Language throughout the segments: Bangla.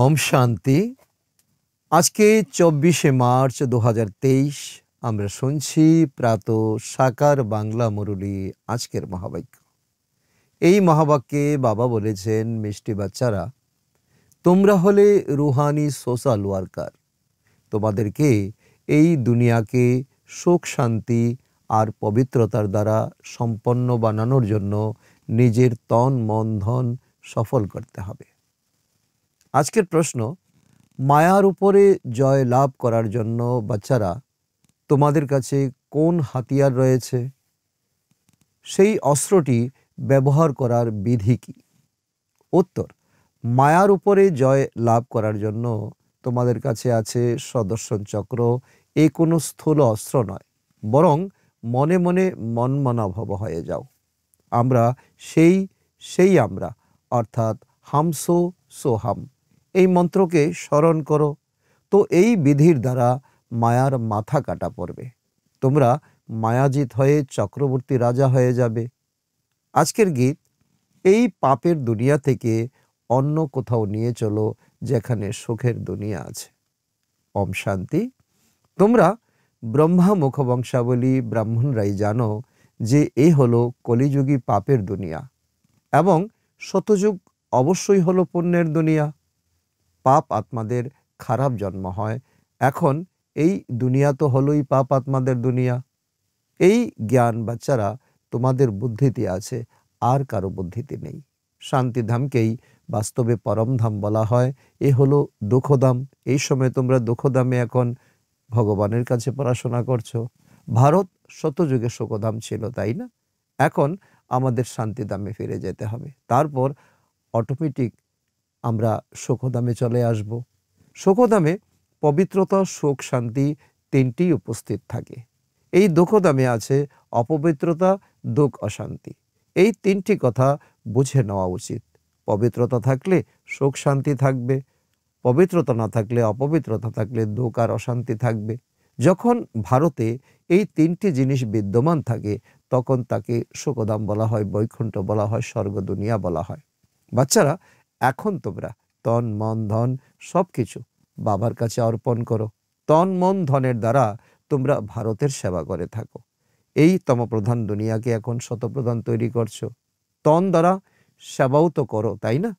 ওম শান্তি আজকে চব্বিশে মার্চ দু আমরা শুনছি প্রাত সাকার বাংলা মুরুলি আজকের মহাবাক্য এই মহাবাক্যে বাবা বলেছেন মিষ্টি বাচ্চারা তোমরা হলে রুহানি সোশ্যাল ওয়ার্কার তোমাদেরকে এই দুনিয়াকে সুখ শান্তি আর পবিত্রতার দ্বারা সম্পন্ন বানানোর জন্য নিজের তন মন ধন সফল করতে হবে আজকের প্রশ্ন মায়ার উপরে জয় লাভ করার জন্য বাচ্চারা তোমাদের কাছে কোন হাতিয়ার রয়েছে সেই অস্ত্রটি ব্যবহার করার বিধি কী উত্তর মায়ার উপরে জয় লাভ করার জন্য তোমাদের কাছে আছে সদর্শন চক্র এ কোনো স্থূল অস্ত্র নয় বরং মনে মনে মনমনাভব হয়ে যাও আমরা সেই সেই আমরা অর্থাৎ হামসো সোহাম এই মন্ত্রকে স্মরণ করো তো এই বিধির দ্বারা মায়ার মাথা কাটা পড়বে তোমরা মায়াজিত হয়ে চক্রবর্তী রাজা হয়ে যাবে আজকের গীত এই পাপের দুনিয়া থেকে অন্য কোথাও নিয়ে চলো যেখানে সুখের দুনিয়া আছে ওম শান্তি তোমরা ব্রহ্মা মুখবংশাবলী ব্রাহ্মণরাই জানো যে এ হলো কলিযুগী পাপের দুনিয়া এবং শতযুগ অবশ্যই হলো পুণ্যের দুনিয়া পাপ আত্মাদের খারাপ জন্ম হয় এখন এই দুনিয়া তো হলোই পাপ আত্মাদের দুনিয়া এই জ্ঞান বাচ্চারা তোমাদের বুদ্ধিতে আছে আর কারো বুদ্ধিতে নেই শান্তিধামকেই বাস্তবে পরমধাম বলা হয় এ হলো দুঃখধাম এই সময় তোমরা দুঃখধামে এখন ভগবানের কাছে পড়াশোনা করছো ভারত শতযুগে শোকধাম ছিল তাই না এখন আমাদের শান্তিধামে ফিরে যেতে হবে তারপর অটোমেটিক আমরা শোকদামে চলে আসব শোকদামে পবিত্রতা শোক শান্তি তিনটি উপস্থিত থাকে এই দুঃখধামে আছে অপবিত্রতা দুঃখ অশান্তি এই তিনটি কথা বুঝে নেওয়া উচিত পবিত্রতা থাকলে সুখ শান্তি থাকবে পবিত্রতা না থাকলে অপবিত্রতা থাকলে দুঃখ আর অশান্তি থাকবে যখন ভারতে এই তিনটি জিনিস বিদ্যমান থাকে তখন তাকে শোকদাম বলা হয় বৈকুণ্ঠ বলা হয় স্বর্গ দুনিয়া বলা হয় বাচ্চারা এখন তোমরা তন মন ধন সব কিছু বাবার কাছে অর্পণ করো তন মন ধনের দ্বারা তোমরা ভারতের সেবা করে থাকো এই তমপ্রধান দুনিয়াকে এখন শতপ্রধান তৈরি করছো তন দ্বারা সেবাও তো করো তাই না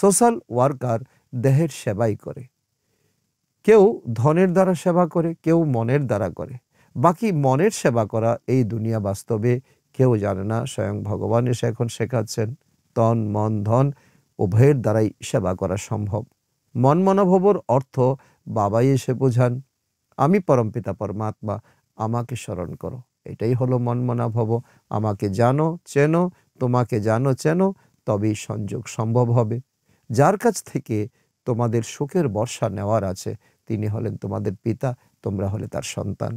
সোশ্যাল ওয়ার্কার দেহের সেবাই করে কেউ ধনের দ্বারা সেবা করে কেউ মনের দ্বারা করে বাকি মনের সেবা করা এই দুনিয়া বাস্তবে কেউ জানে না স্বয়ং ভগবান এসে এখন শেখাচ্ছেন তন মন ধন উভয়ের দ্বারাই সেবা করা সম্ভব মন মনোভবর অর্থ বাবাই এসে বোঝান আমি পরমপিতা পরমাত্মা আমাকে স্মরণ করো এটাই হলো মন মনোভব আমাকে জানো চেনো তোমাকে জানো চেনো তবেই সংযোগ সম্ভব হবে যার কাছ থেকে তোমাদের সুখের বর্ষা নেওয়ার আছে তিনি হলেন তোমাদের পিতা তোমরা হলে তার সন্তান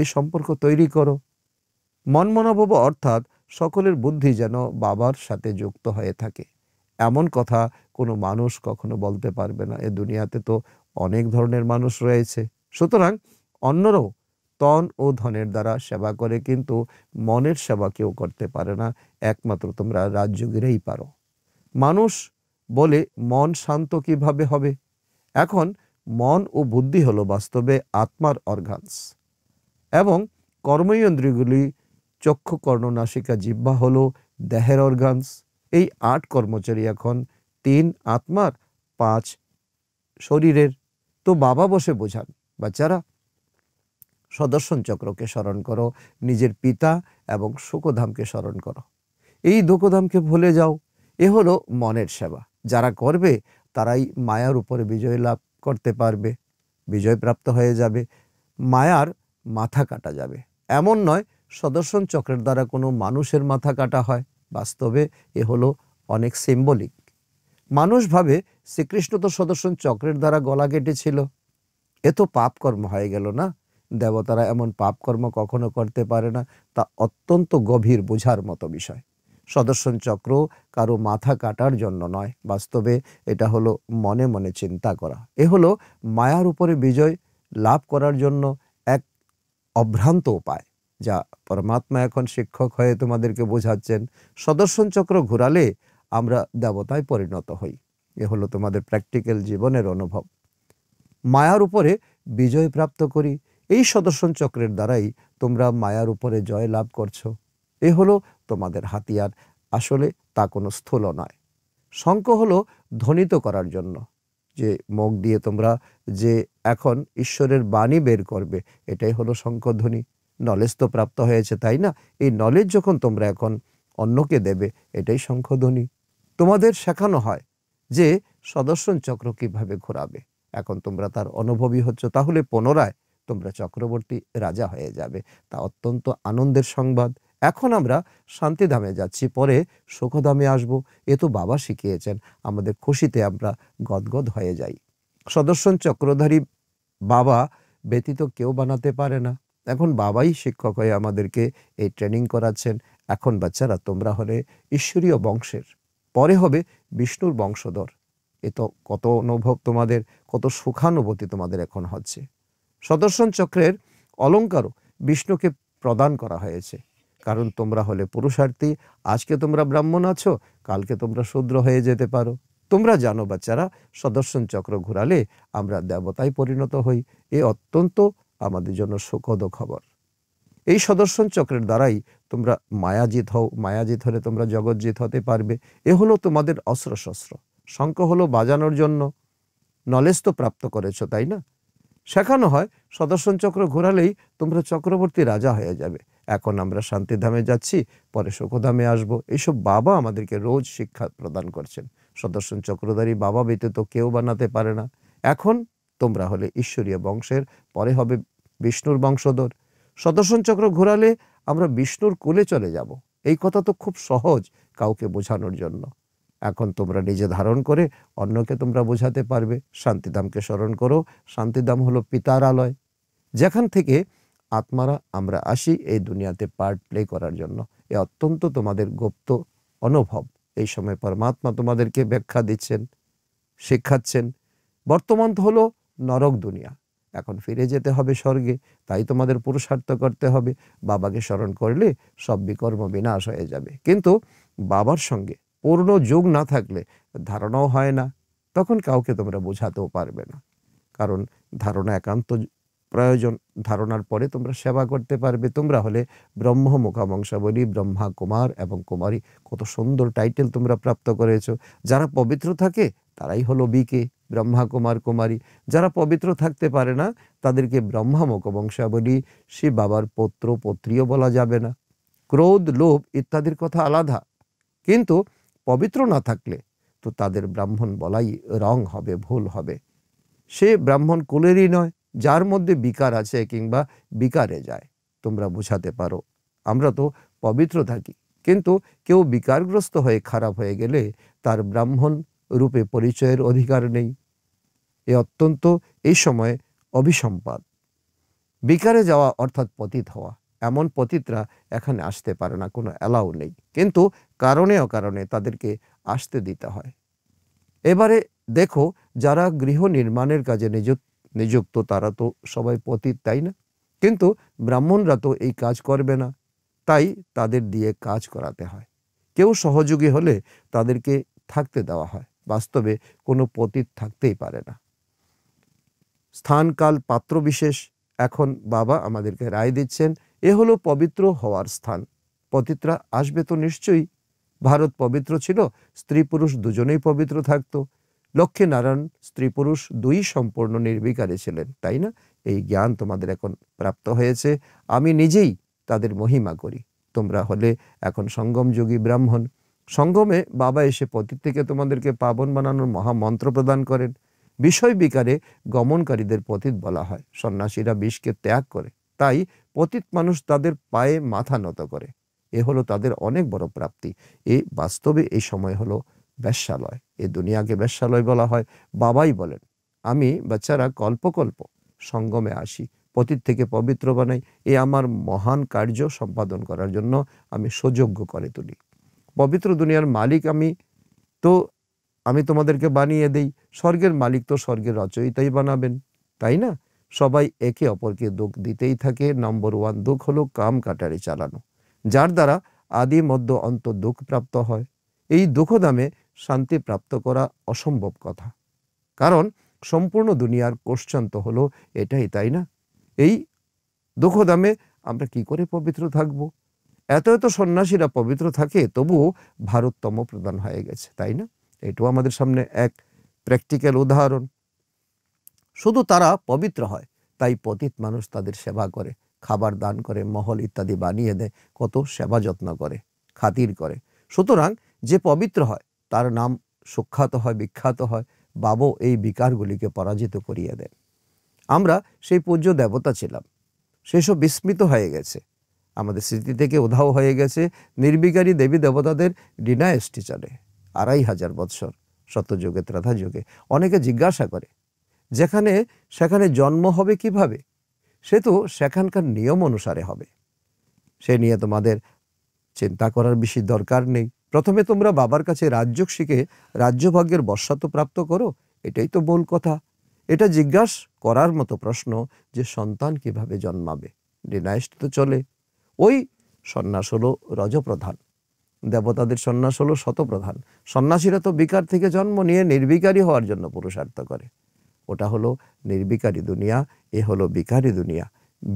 এই সম্পর্ক তৈরি করো মন মনোভব অর্থাৎ সকলের বুদ্ধি যেন বাবার সাথে যুক্ত হয়ে থাকে এমন কথা কোনো মানুষ কখনো বলতে পারবে না এ দুনিয়াতে তো অনেক ধরনের মানুষ রয়েছে সুতরাং অন্যরাও তন ও ধনের দ্বারা সেবা করে কিন্তু মনের সেবা কেউ করতে পারে না একমাত্র তোমরা রাজযোগীরাই পারো মানুষ বলে মন শান্ত কিভাবে হবে এখন মন ও বুদ্ধি হলো বাস্তবে আত্মার অর্গানস এবং কর্মইন্দ্রিগুলি চক্ষু কর্ণনাশিকা জিব্বা হলো দেহের অর্গানস এই আট কর্মচারী এখন তিন আত্মার পাঁচ শরীরের তো বাবা বসে বোঝান বাচ্চারা সদর্শন চক্রকে স্মরণ করো নিজের পিতা এবং শোকধামকে স্মরণ করো এই দুঃখধামকে ভুলে যাও এ হলো মনের সেবা যারা করবে তারাই মায়ার উপরে বিজয় লাভ করতে পারবে বিজয়প্রাপ্ত হয়ে যাবে মায়ার মাথা কাটা যাবে এমন নয় সদর্শন চক্রের দ্বারা কোনো মানুষের মাথা কাটা হয় বাস্তবে এ হলো অনেক সিম্বলিক মানুষ ভাবে শ্রীকৃষ্ণ তো সদর্শন চক্রের দ্বারা গলা কেটেছিল এ তো পাপকর্ম হয়ে গেল না দেবতারা এমন পাপকর্ম কখনো করতে পারে না তা অত্যন্ত গভীর বোঝার মতো বিষয় সদর্শন চক্র কারো মাথা কাটার জন্য নয় বাস্তবে এটা হলো মনে মনে চিন্তা করা এ হলো মায়ার উপরে বিজয় লাভ করার জন্য এক অভ্রান্ত উপায় যা পরমাত্মা এখন শিক্ষক হয়ে তোমাদেরকে বোঝাচ্ছেন সদর্শন চক্র ঘোরালে আমরা দেবতায় পরিণত হই এ হলো তোমাদের প্র্যাকটিক্যাল জীবনের অনুভব মায়ার উপরে বিজয় প্রাপ্ত করি এই সদর্শন চক্রের দ্বারাই তোমরা মায়ার উপরে জয় লাভ করছো এ হলো তোমাদের হাতিয়ার আসলে তা কোনো স্থূল নয় শঙ্ক হলো ধ্বনিত করার জন্য যে মুখ দিয়ে তোমরা যে এখন ঈশ্বরের বাণী বের করবে এটাই হলো শঙ্কধ্বনি নলেজ তো প্রাপ্ত হয়েছে তাই না এই নলেজ যখন তোমরা এখন অন্যকে দেবে এটাই সংশোধনী তোমাদের শেখানো হয় যে সদর্শন চক্র কিভাবে ঘোরাবে এখন তোমরা তার অনুভবী হচ্ছ তাহলে পুনরায় তোমরা চক্রবর্তী রাজা হয়ে যাবে তা অত্যন্ত আনন্দের সংবাদ এখন আমরা শান্তিধামে যাচ্ছি পরে সুখধামে আসব এ তো বাবা শিখিয়েছেন আমাদের খুশিতে আমরা গদগদ হয়ে যাই সদর্শন চক্রধারী বাবা ব্যতীত কেউ বানাতে পারে না এখন বাবাই শিক্ষক হয়ে আমাদেরকে এই ট্রেনিং করাচ্ছেন এখন বাচ্চারা তোমরা হলে ঈশ্বরীয় বংশের পরে হবে বিষ্ণুর বংশধর এ তো কত অনুভব তোমাদের কত সুখানুভূতি তোমাদের এখন হচ্ছে সদর্শন চক্রের অলঙ্কারও বিষ্ণুকে প্রদান করা হয়েছে কারণ তোমরা হলে পুরুষার্থী আজকে তোমরা ব্রাহ্মণ আছো কালকে তোমরা শূদ্র হয়ে যেতে পারো তোমরা জানো বাচ্চারা সদর্শন চক্র ঘুরালে আমরা দেবতায় পরিণত হই এ অত্যন্ত আমাদের জন্য সুখদ খবর এই সদর্শন চক্রের দ্বারাই তোমরা মায়াজিত হও মায়াজিত হলে তোমরা জগৎজিত হতে পারবে এ হলো তোমাদের অস্ত্রশস্ত্র শঙ্খ হলো বাজানোর জন্য নলেজ তো প্রাপ্ত করেছ তাই না শেখানো হয় সদর্শন চক্র ঘোরালেই তোমরা চক্রবর্তী রাজা হয়ে যাবে এখন আমরা শান্তিধামে যাচ্ছি পরে সুখধামে আসব এইসব বাবা আমাদেরকে রোজ শিক্ষা প্রদান করছেন সদর্শন চক্রধারী বাবা ব্যতীত কেউ বানাতে পারে না এখন তোমরা হলে ঈশ্বরীয় বংশের পরে হবে বিষ্ণুর বংশধর সদর্শন চক্র ঘোরালে আমরা বিষ্ণুর কুলে চলে যাব এই কথা তো খুব সহজ কাউকে বোঝানোর জন্য এখন তোমরা নিজে ধারণ করে অন্যকে তোমরা বোঝাতে পারবে শান্তিধামকে স্মরণ করো শান্তিধাম হলো পিতার আলয় যেখান থেকে আত্মারা আমরা আসি এই দুনিয়াতে পার্ট প্লে করার জন্য এ অত্যন্ত তোমাদের গুপ্ত অনুভব এই সময় পরমাত্মা তোমাদেরকে ব্যাখ্যা দিচ্ছেন শিক্ষাচ্ছেন বর্তমান হলো নরক দুনিয়া এখন ফিরে যেতে হবে স্বর্গে তাই তোমাদের পুরুষার্থ করতে হবে বাবাকে স্মরণ করলে সব বিকর্ম বিনাশ হয়ে যাবে কিন্তু বাবার সঙ্গে পূর্ণ যোগ না থাকলে ধারণাও হয় না তখন কাউকে তোমরা বোঝাতেও পারবে না কারণ ধারণা একান্ত প্রয়োজন ধারণার পরে তোমরা সেবা করতে পারবে তোমরা হলে ব্রহ্ম মুখাবংশাবলী ব্রহ্মা কুমার এবং কুমারী কত সুন্দর টাইটেল তোমরা প্রাপ্ত করেছ যারা পবিত্র থাকে তারাই হলো বিকে ব্রহ্মা কুমার কুমারী যারা পবিত্র থাকতে পারে না তাদেরকে ব্রহ্মামক বংশাবলী সে বাবার পত্র পত্রীয় বলা যাবে না ক্রোধ লোভ ইত্যাদির কথা আলাদা কিন্তু পবিত্র না থাকলে তো তাদের ব্রাহ্মণ বলাই রং হবে ভুল হবে সে ব্রাহ্মণ কুলেরই নয় যার মধ্যে বিকার আছে কিংবা বিকারে যায় তোমরা বুঝাতে পারো আমরা তো পবিত্র থাকি কিন্তু কেউ বিকারগ্রস্ত হয়ে খারাপ হয়ে গেলে তার ব্রাহ্মণ রূপে পরিচয়ের অধিকার নেই এ অত্যন্ত এই সময়ে অভিসম্পাদ বিকারে যাওয়া অর্থাৎ পতিত হওয়া এমন পতিতরা এখানে আসতে পারে না কোনো অ্যালাউ নেই কিন্তু কারণে অকারণে তাদেরকে আসতে দিতে হয় এবারে দেখো যারা গৃহ নির্মাণের কাজে নিযুক্ত তারা তো সবাই পতিত তাই না কিন্তু ব্রাহ্মণরা তো এই কাজ করবে না তাই তাদের দিয়ে কাজ করাতে হয় কেউ সহযোগী হলে তাদেরকে থাকতে দেওয়া হয় বাস্তবে কোনো পতীত থাকতেই পারে না স্থানকাল পাত্র বিশেষ এখন বাবা আমাদেরকে রায় দিচ্ছেন এ হলো পবিত্র হওয়ার স্থান পতিতরা আসবে তো নিশ্চয়ই ভারত পবিত্র ছিল স্ত্রী পুরুষ দুজনেই পবিত্র থাকতো লক্ষ্মী নারায়ণ স্ত্রী পুরুষ দুই সম্পূর্ণ নির্বিকারে ছিলেন তাই না এই জ্ঞান তোমাদের এখন প্রাপ্ত হয়েছে আমি নিজেই তাদের মহিমা করি তোমরা হলে এখন সঙ্গমযোগী ব্রাহ্মণ সঙ্গমে বাবা এসে পতীত থেকে তোমাদেরকে পাবন বানানোর মহামন্ত্র প্রদান করেন বিষয় বিকারে গমনকারীদের পতীত বলা হয় সন্ন্যাসীরা বিষকে ত্যাগ করে তাই পতীত মানুষ তাদের পায়ে মাথা নত করে এ হলো তাদের অনেক বড় প্রাপ্তি এ বাস্তবে এই সময় হলো বেশ্যালয় এ দুনিয়াকে বেশ্যালয় বলা হয় বাবাই বলেন আমি বাচ্চারা কল্পকল্প সঙ্গমে আসি পতীত থেকে পবিত্র বানাই এ আমার মহান কার্য সম্পাদন করার জন্য আমি সযোগ্য করে তুলি পবিত্র দুনিয়ার মালিক আমি তো আমি তোমাদেরকে বানিয়ে দেই স্বর্গের মালিক তো স্বর্গের রচয়িতাই বানাবেন তাই না সবাই একে অপরকে দুঃখ দিতেই থাকে নম্বর ওয়ান দুঃখ হলো কাম কাটারি চালানো যার দ্বারা আদি মধ্য অন্ত দুঃখ প্রাপ্ত হয় এই দুঃখদামে শান্তি প্রাপ্ত করা অসম্ভব কথা কারণ সম্পূর্ণ দুনিয়ার তো হলো এটাই তাই না এই দুঃখদামে আমরা কি করে পবিত্র থাকবো এত এত সন্ন্যাসীরা পবিত্র থাকে তবুও ভারততম প্রদান হয়ে গেছে তাই না এটাও আমাদের সামনে এক প্র্যাকটিক্যাল উদাহরণ শুধু তারা পবিত্র হয় তাই পতিত মানুষ তাদের সেবা করে খাবার দান করে মহল ইত্যাদি বানিয়ে দেয় কত সেবা যত্ন করে খাতির করে সুতরাং যে পবিত্র হয় তার নাম সুখ্যাত হয় বিখ্যাত হয় বাবু এই বিকারগুলিকে পরাজিত করিয়ে দেন আমরা সেই পূজ্য দেবতা ছিলাম সেসব বিস্মিত হয়ে গেছে আমাদের স্মৃতি থেকে উধাও হয়ে গেছে নির্বিকারী দেবী দেবতাদের ডিনায়স্টি চলে আড়াই হাজার বৎসর সত্যযুগে ত্রাধা যুগে অনেকে জিজ্ঞাসা করে যেখানে সেখানে জন্ম হবে কিভাবে সে তো সেখানকার নিয়ম অনুসারে হবে সে নিয়ে তোমাদের চিন্তা করার বেশি দরকার নেই প্রথমে তোমরা বাবার কাছে রাজ্যক শিখে রাজ্যভাগ্যের বর্ষাত প্রাপ্ত করো এটাই তো মূল কথা এটা জিজ্ঞাস করার মতো প্রশ্ন যে সন্তান কিভাবে জন্মাবে ডিনাইস্ট তো চলে ওই সন্ন্যাস হলো রজপ্রধান দেবতাদের সন্ন্যাস হলো শতপ্রধান সন্ন্যাসীরা তো বিকার থেকে জন্ম নিয়ে নির্বিকারী হওয়ার জন্য পুরুষার্থ করে ওটা হলো নির্বিকারী দুনিয়া এ হলো বিকারী দুনিয়া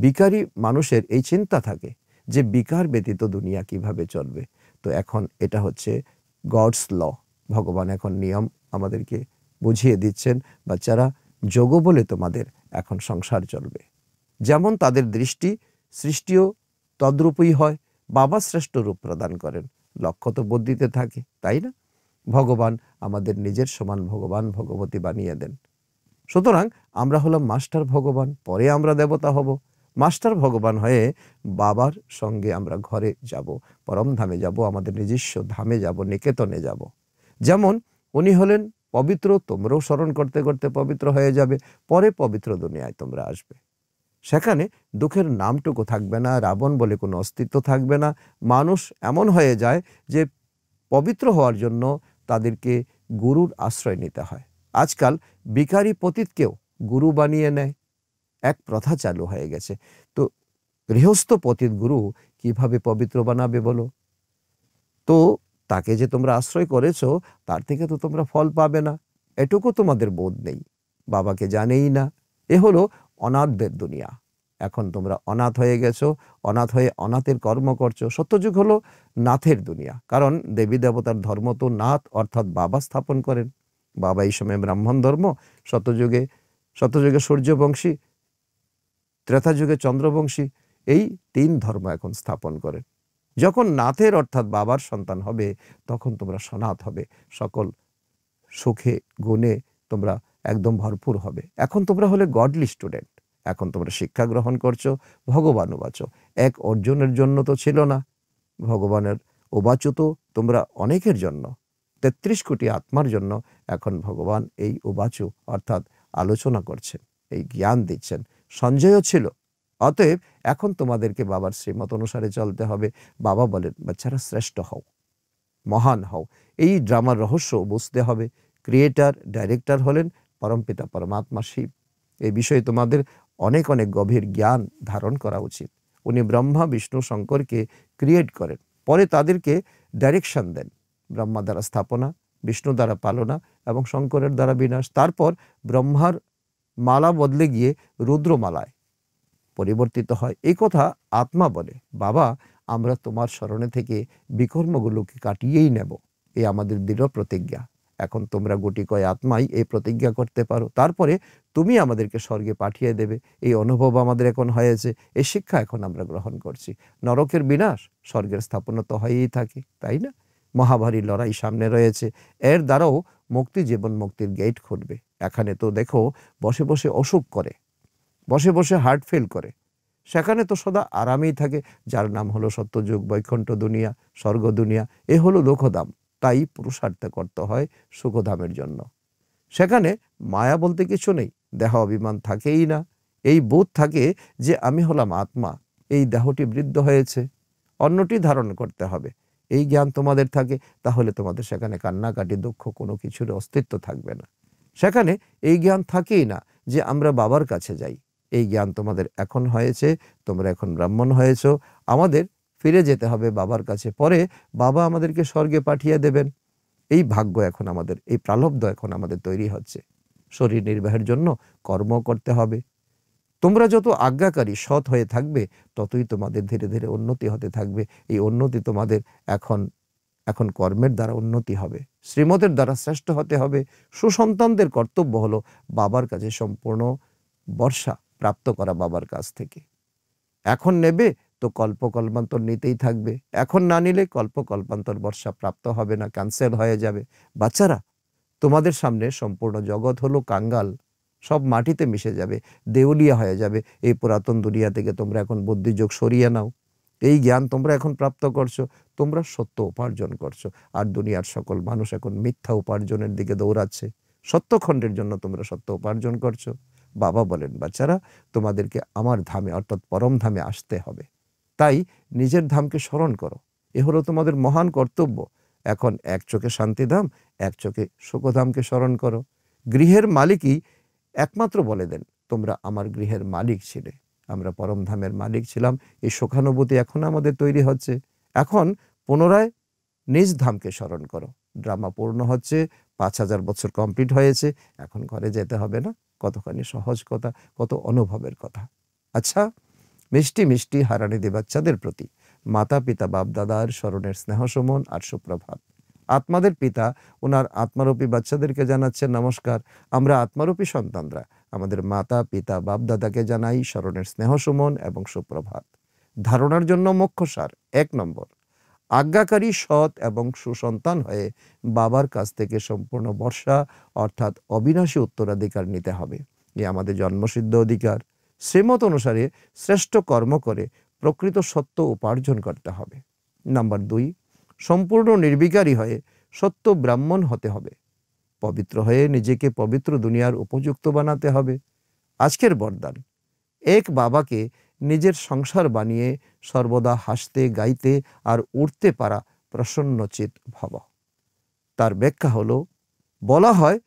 বিকারী মানুষের এই চিন্তা থাকে যে বিকার ব্যতীত দুনিয়া কিভাবে চলবে তো এখন এটা হচ্ছে গডস ল ভগবান এখন নিয়ম আমাদেরকে বুঝিয়ে দিচ্ছেন বাচ্চারা যোগ বলে তোমাদের এখন সংসার চলবে যেমন তাদের দৃষ্টি সৃষ্টিও তদ্রূপই হয় বাবা শ্রেষ্ঠ রূপ প্রদান করেন লক্ষ্য তো বদলিতে থাকে তাই না ভগবান আমাদের নিজের সমান ভগবান ভগবতী বানিয়ে দেন সুতরাং আমরা হলাম মাস্টার ভগবান পরে আমরা দেবতা হব মাস্টার ভগবান হয়ে বাবার সঙ্গে আমরা ঘরে যাব পরম ধামে যাব আমাদের নিজস্ব ধামে যাব নিকেতনে যাব যেমন উনি হলেন পবিত্র তোমরাও স্মরণ করতে করতে পবিত্র হয়ে যাবে পরে পবিত্র দুনিয়ায় তোমরা আসবে সেখানে দুঃখের নামটুকু থাকবে না রাবণ বলে কোনো অস্তিত্ব থাকবে না মানুষ এমন হয়ে যায় যে পবিত্র হওয়ার জন্য তাদেরকে গুরুর আশ্রয় নিতে হয় আজকাল বিকারী পতীতকেও গুরু বানিয়ে নেয় এক প্রথা চালু হয়ে গেছে তো গৃহস্থ পতীত গুরু কিভাবে পবিত্র বানাবে বলো তো তাকে যে তোমরা আশ্রয় করেছ তার থেকে তো তোমরা ফল পাবে না এটুকু তোমাদের বোধ নেই বাবাকে জানেই না এ হলো অনাথদের দুনিয়া এখন তোমরা অনাথ হয়ে গেছো অনাথ হয়ে অনাথের কর্ম করছো সত্যযুগ হলো নাথের দুনিয়া কারণ দেবী দেবতার ধর্ম তো নাথ অর্থাৎ বাবা স্থাপন করেন বাবা এই সময় ব্রাহ্মণ ধর্ম শতযুগে শতযুগে সূর্যবংশী ত্রেতাযুগে চন্দ্রবংশী এই তিন ধর্ম এখন স্থাপন করেন যখন নাথের অর্থাৎ বাবার সন্তান হবে তখন তোমরা সনাথ হবে সকল সুখে গুণে তোমরা একদম ভরপুর হবে এখন তোমরা হলে গডলি স্টুডেন্ট এখন তোমরা শিক্ষা গ্রহণ করছো ভগবান উবাচ এক অর্জনের জন্য তো ছিল না ভগবানের উবাচ তো তোমরা অনেকের জন্য তেত্রিশ কোটি আত্মার জন্য এখন ভগবান এই উবাচু অর্থাৎ আলোচনা করছেন এই জ্ঞান দিচ্ছেন সঞ্জয়ও ছিল অতএব এখন তোমাদেরকে বাবার শ্রীমত অনুসারে চলতে হবে বাবা বলেন বাচ্চারা শ্রেষ্ঠ হও মহান হও এই ড্রামার রহস্য বুঝতে হবে ক্রিয়েটার ডাইরেক্টর হলেন পরমপিতা পরমাত্মা শিব এই বিষয়ে তোমাদের অনেক অনেক গভীর জ্ঞান ধারণ করা উচিত উনি ব্রহ্মা বিষ্ণু শঙ্করকে ক্রিয়েট করেন পরে তাদেরকে ডাইরেকশন দেন ব্রহ্মা দ্বারা স্থাপনা বিষ্ণু দ্বারা পালনা এবং শঙ্করের দ্বারা বিনাশ তারপর ব্রহ্মার মালা বদলে গিয়ে রুদ্রমালায় পরিবর্তিত হয় এই কথা আত্মা বলে বাবা আমরা তোমার স্মরণে থেকে বিকর্মগুলোকে কাটিয়েই নেব এ আমাদের দৃঢ় প্রতিজ্ঞা এখন তোমরা গুটি কয় আত্মাই এই প্রতিজ্ঞা করতে পারো তারপরে তুমি আমাদেরকে স্বর্গে পাঠিয়ে দেবে এই অনুভব আমাদের এখন হয়েছে এই শিক্ষা এখন আমরা গ্রহণ করছি নরকের বিনাশ স্বর্গের স্থাপনা তো হয়েই থাকে তাই না মহাভারী লড়াই সামনে রয়েছে এর দ্বারাও মুক্তি জীবন মুক্তির গেট খুলবে এখানে তো দেখো বসে বসে অসুখ করে বসে বসে হার্ট ফেল করে সেখানে তো সদা আরামেই থাকে যার নাম হলো সত্যযুগ বৈকুণ্ঠ দুনিয়া স্বর্গ দুনিয়া এ হলো লোকদাম তাই পুরুষার্থে করতে হয় সুখধামের জন্য সেখানে মায়া বলতে কিছু নেই দেহ অভিমান থাকেই না এই বোধ থাকে যে আমি হলাম আত্মা এই দেহটি বৃদ্ধ হয়েছে অন্যটি ধারণ করতে হবে এই জ্ঞান তোমাদের থাকে তাহলে তোমাদের সেখানে কান্নাকাটি দুঃখ কোনো কিছুর অস্তিত্ব থাকবে না সেখানে এই জ্ঞান থাকেই না যে আমরা বাবার কাছে যাই এই জ্ঞান তোমাদের এখন হয়েছে তোমরা এখন ব্রাহ্মণ হয়েছ আমাদের ফিরে যেতে হবে বাবার কাছে পরে বাবা আমাদেরকে স্বর্গে পাঠিয়ে দেবেন এই ভাগ্য এখন আমাদের এই প্রালব্ধ এখন আমাদের তৈরি হচ্ছে শরীর নির্বাহের জন্য কর্ম করতে হবে তোমরা যত আজ্ঞাকারী সৎ হয়ে থাকবে ততই তোমাদের ধীরে ধীরে উন্নতি হতে থাকবে এই উন্নতি তোমাদের এখন এখন কর্মের দ্বারা উন্নতি হবে শ্রীমতের দ্বারা শ্রেষ্ঠ হতে হবে সুসন্তানদের কর্তব্য হলো বাবার কাছে সম্পূর্ণ বর্ষা প্রাপ্ত করা বাবার কাছ থেকে এখন নেবে তো কল্পকল্পান্তর নিতেই থাকবে এখন না নিলে কল্পকল্পান্তর বর্ষা প্রাপ্ত হবে না ক্যান্সেল হয়ে যাবে বাচ্চারা তোমাদের সামনে সম্পূর্ণ জগৎ হলো কাঙ্গাল সব মাটিতে মিশে যাবে দেউলিয়া হয়ে যাবে এই পুরাতন দুনিয়া থেকে তোমরা এখন বুদ্ধিযোগ সরিয়ে নাও এই জ্ঞান তোমরা এখন প্রাপ্ত করছো তোমরা সত্য উপার্জন করছো আর দুনিয়ার সকল মানুষ এখন মিথ্যা উপার্জনের দিকে দৌড়াচ্ছে সত্যখণ্ডের জন্য তোমরা সত্য উপার্জন করছো বাবা বলেন বাচ্চারা তোমাদেরকে আমার ধামে অর্থাৎ পরম ধামে আসতে হবে তাই নিজের ধামকে স্মরণ করো এ হলো তোমাদের মহান কর্তব্য এখন এক চোখে শান্তিধাম এক চোখে শোকধামকে স্মরণ করো গৃহের মালিকই একমাত্র বলে দেন তোমরা আমার গৃহের মালিক ছিলে আমরা পরমধামের মালিক ছিলাম এই শোকানুভূতি এখন আমাদের তৈরি হচ্ছে এখন পুনরায় নিজ ধামকে স্মরণ করো ড্রামা পূর্ণ হচ্ছে পাঁচ হাজার বছর কমপ্লিট হয়েছে এখন ঘরে যেতে হবে না কতখানি সহজ কথা কত অনুভবের কথা আচ্ছা মিষ্টি মিষ্টি হারানিদি বাচ্চাদের প্রতি মাতা পিতা বাপদাদার স্মরণের স্নেহসমন আর সুপ্রভাত আত্মাদের পিতা ওনার আত্মারূপী বাচ্চাদেরকে জানাচ্ছেন নমস্কার আমরা আত্মারূপী সন্তানরা আমাদের মাতা পিতা বাপদাদাকে জানাই স্মরণের স্নেহসুমন এবং সুপ্রভাত ধারণার জন্য মুখ্য সার এক নম্বর আজ্ঞাকারী সৎ এবং সুসন্তান হয়ে বাবার কাছ থেকে সম্পূর্ণ বর্ষা অর্থাৎ অবিনাশী উত্তরাধিকার নিতে হবে এ আমাদের জন্মসিদ্ধ অধিকার সে মত অনুসারে শ্রেষ্ঠ কর্ম করে প্রকৃত সত্য উপার্জন করতে হবে নাম্বার দুই সম্পূর্ণ নির্বিকারী হয়ে সত্য ব্রাহ্মণ হতে হবে পবিত্র হয়ে নিজেকে পবিত্র দুনিয়ার উপযুক্ত বানাতে হবে আজকের বরদান এক বাবাকে নিজের সংসার বানিয়ে সর্বদা হাসতে গাইতে আর উঠতে পারা প্রসন্নচিত ভব তার ব্যাখ্যা হলো বলা হয়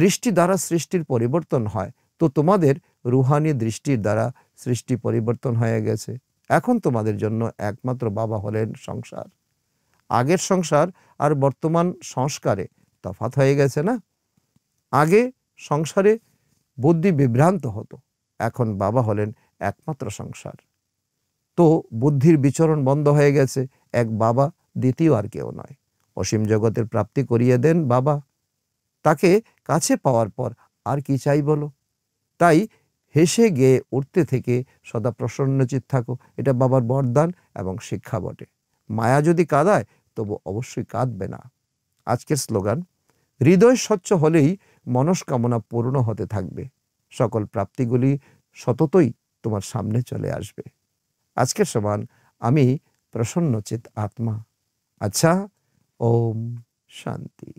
দৃষ্টি দ্বারা সৃষ্টির পরিবর্তন হয় তো তোমাদের রুহানি দৃষ্টির দ্বারা সৃষ্টি পরিবর্তন হয়ে গেছে এখন তোমাদের জন্য একমাত্র বাবা হলেন সংসার আগের সংসার আর বর্তমান সংস্কারে তফাত হয়ে গেছে না আগে সংসারে বুদ্ধি বিভ্রান্ত হতো এখন বাবা হলেন একমাত্র সংসার তো বুদ্ধির বিচরণ বন্ধ হয়ে গেছে এক বাবা দ্বিতীয় আর কেউ নয় অসীম জগতের প্রাপ্তি করিয়ে দেন বাবা তাকে কাছে পাওয়ার পর আর কি চাই বলো তাই হেসে গেয়ে উঠতে থেকে সদা প্রসন্নচিত থাকো এটা বাবার বরদান এবং শিক্ষা বটে মায়া যদি কাঁদায় তবু অবশ্যই কাঁদবে না আজকের স্লোগান হৃদয় স্বচ্ছ হলেই মনস্কামনা পূর্ণ হতে থাকবে সকল প্রাপ্তিগুলি সততই তোমার সামনে চলে আসবে আজকের সমান আমি প্রসন্নচিত আত্মা আচ্ছা ওম শান্তি